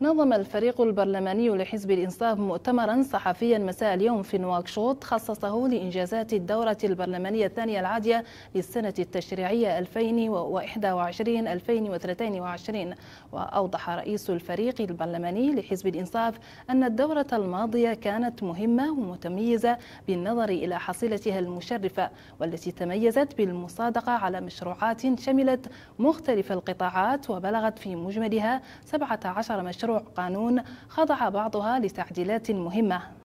نظم الفريق البرلماني لحزب الإنصاف مؤتمرا صحفيا مساء اليوم في نواكشوط خصصه لإنجازات الدورة البرلمانية الثانية العادية للسنة التشريعية 2021-2022 وأوضح رئيس الفريق البرلماني لحزب الإنصاف أن الدورة الماضية كانت مهمة ومتميزة بالنظر إلى حصيلتها المشرفة والتي تميزت بالمصادقة على مشروعات شملت مختلف القطاعات وبلغت في مجملها 17 مشروع مشروع قانون خضع بعضها لتعديلات مهمة